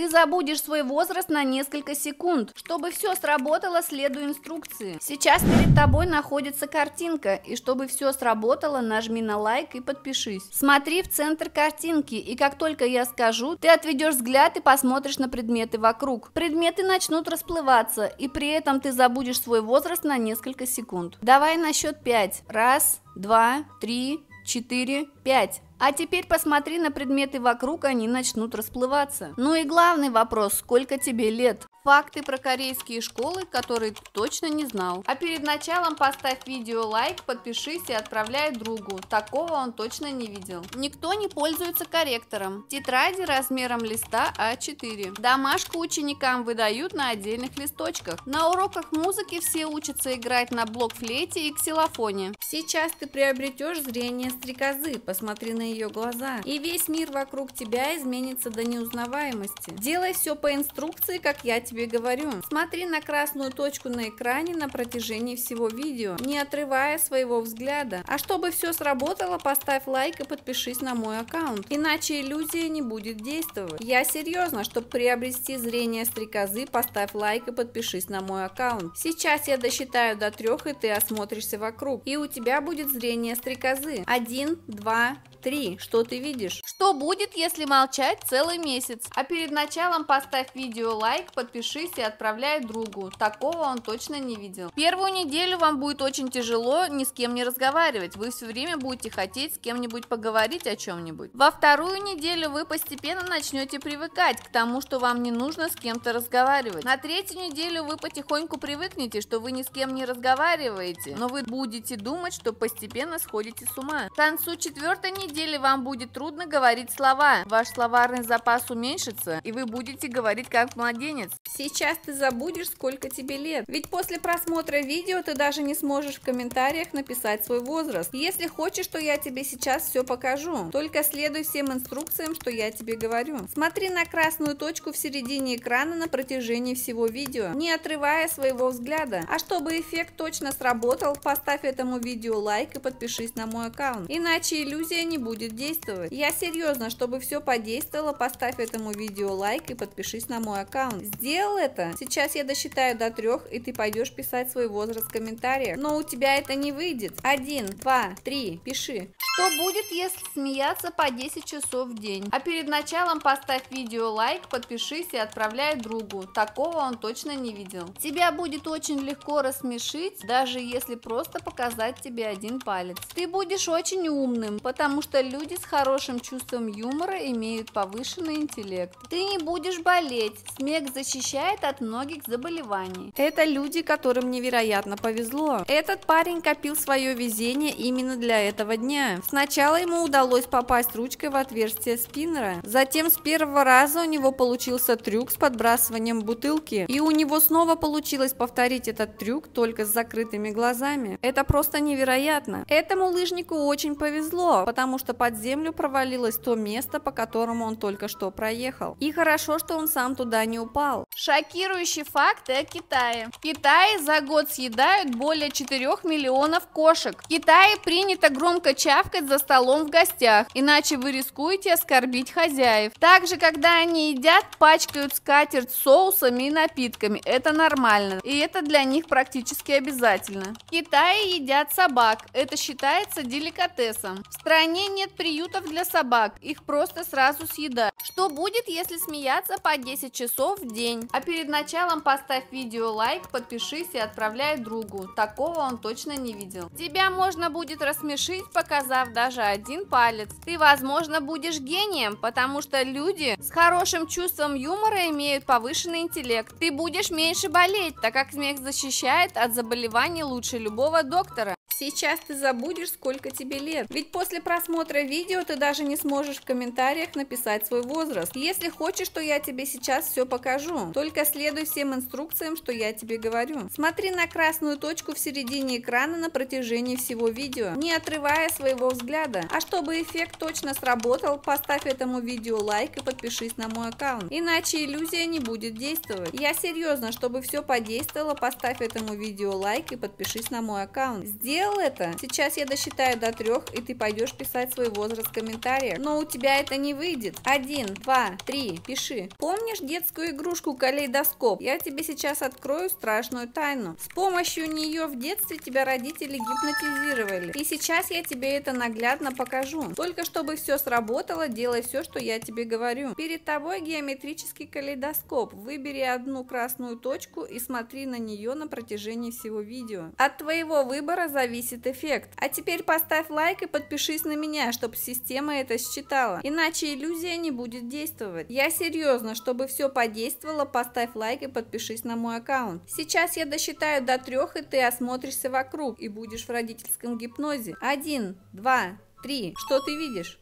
Ты забудешь свой возраст на несколько секунд. Чтобы все сработало, следуй инструкции. Сейчас перед тобой находится картинка, и чтобы все сработало, нажми на лайк и подпишись. Смотри в центр картинки, и как только я скажу, ты отведешь взгляд и посмотришь на предметы вокруг. Предметы начнут расплываться, и при этом ты забудешь свой возраст на несколько секунд. Давай на счет 5. Раз, два, три, четыре, пять. А теперь посмотри на предметы вокруг, они начнут расплываться. Ну и главный вопрос, сколько тебе лет? Факты про корейские школы, которые ты точно не знал. А перед началом поставь видео лайк, подпишись и отправляй другу. Такого он точно не видел. Никто не пользуется корректором. Тетради размером листа А4. Домашку ученикам выдают на отдельных листочках. На уроках музыки все учатся играть на блокфлейте и ксилофоне. Сейчас ты приобретешь зрение стрекозы, посмотри на ее глаза. И весь мир вокруг тебя изменится до неузнаваемости. Делай все по инструкции, как я тебе тебе говорю. Смотри на красную точку на экране на протяжении всего видео, не отрывая своего взгляда. А чтобы все сработало, поставь лайк и подпишись на мой аккаунт, иначе иллюзия не будет действовать. Я серьезно, чтобы приобрести зрение стрекозы, поставь лайк и подпишись на мой аккаунт. Сейчас я досчитаю до трех и ты осмотришься вокруг, и у тебя будет зрение стрекозы. Один, два, Три. Что ты видишь? Что будет, если молчать целый месяц? А перед началом поставь видео лайк, подпишись и отправляй другу. Такого он точно не видел. Первую неделю вам будет очень тяжело ни с кем не разговаривать. Вы все время будете хотеть с кем-нибудь поговорить о чем-нибудь. Во вторую неделю вы постепенно начнете привыкать к тому, что вам не нужно с кем-то разговаривать. На третью неделю вы потихоньку привыкнете, что вы ни с кем не разговариваете, но вы будете думать, что постепенно сходите с ума. К концу четвертой недели неделе вам будет трудно говорить слова. Ваш словарный запас уменьшится, и вы будете говорить как младенец. Сейчас ты забудешь, сколько тебе лет. Ведь после просмотра видео ты даже не сможешь в комментариях написать свой возраст. Если хочешь, то я тебе сейчас все покажу. Только следуй всем инструкциям, что я тебе говорю. Смотри на красную точку в середине экрана на протяжении всего видео, не отрывая своего взгляда. А чтобы эффект точно сработал, поставь этому видео лайк и подпишись на мой аккаунт. Иначе иллюзия не будет действовать. Я серьезно, чтобы все подействовало, поставь этому видео лайк и подпишись на мой аккаунт. Сделал это? Сейчас я досчитаю до трех, и ты пойдешь писать свой возраст в комментариях. Но у тебя это не выйдет. Один, два, три, пиши. Что будет, если смеяться по 10 часов в день? А перед началом поставь видео лайк, подпишись и отправляй другу. Такого он точно не видел. Тебя будет очень легко рассмешить, даже если просто показать тебе один палец. Ты будешь очень умным, потому что люди с хорошим чувством юмора имеют повышенный интеллект. Ты не будешь болеть. Смех защищает от многих заболеваний. Это люди, которым невероятно повезло. Этот парень копил свое везение именно для этого дня. Сначала ему удалось попасть ручкой в отверстие спиннера. Затем с первого раза у него получился трюк с подбрасыванием бутылки. И у него снова получилось повторить этот трюк только с закрытыми глазами. Это просто невероятно. Этому лыжнику очень повезло, потому что под землю провалилось то место, по которому он только что проехал. И хорошо, что он сам туда не упал. Шокирующий факт о Китае. В Китае за год съедают более 4 миллионов кошек. В Китае принято громко чавкать тявкать за столом в гостях, иначе вы рискуете оскорбить хозяев. Также, когда они едят, пачкают скатерть соусами и напитками. Это нормально, и это для них практически обязательно. В Китае едят собак, это считается деликатесом. В стране нет приютов для собак, их просто сразу съедают. Что будет, если смеяться по 10 часов в день? А перед началом поставь видео лайк, подпишись и отправляй другу. Такого он точно не видел. Тебя можно будет рассмешить, показать показав даже один палец. Ты, возможно, будешь гением, потому что люди с хорошим чувством юмора имеют повышенный интеллект. Ты будешь меньше болеть, так как смех защищает от заболеваний лучше любого доктора. Сейчас ты забудешь, сколько тебе лет. Ведь после просмотра видео ты даже не сможешь в комментариях написать свой возраст. Если хочешь, то я тебе сейчас все покажу. Только следуй всем инструкциям, что я тебе говорю. Смотри на красную точку в середине экрана на протяжении всего видео, не отрывая своего взгляда. А чтобы эффект точно сработал, поставь этому видео лайк и подпишись на мой аккаунт. Иначе иллюзия не будет действовать. Я серьезно, чтобы все подействовало, поставь этому видео лайк и подпишись на мой аккаунт. Сделай сделал это? Сейчас я досчитаю до трех, и ты пойдешь писать свой возраст в комментариях. Но у тебя это не выйдет. Один, два, три, пиши. Помнишь детскую игрушку калейдоскоп? Я тебе сейчас открою страшную тайну. С помощью нее в детстве тебя родители гипнотизировали. И сейчас я тебе это наглядно покажу. Только чтобы все сработало, делай все, что я тебе говорю. Перед тобой геометрический калейдоскоп. Выбери одну красную точку и смотри на нее на протяжении всего видео. От твоего выбора зависит зависит эффект. А теперь поставь лайк и подпишись на меня, чтобы система это считала. Иначе иллюзия не будет действовать. Я серьезно, чтобы все подействовало, поставь лайк и подпишись на мой аккаунт. Сейчас я досчитаю до трех, и ты осмотришься вокруг и будешь в родительском гипнозе. Один, два, три. Что ты видишь?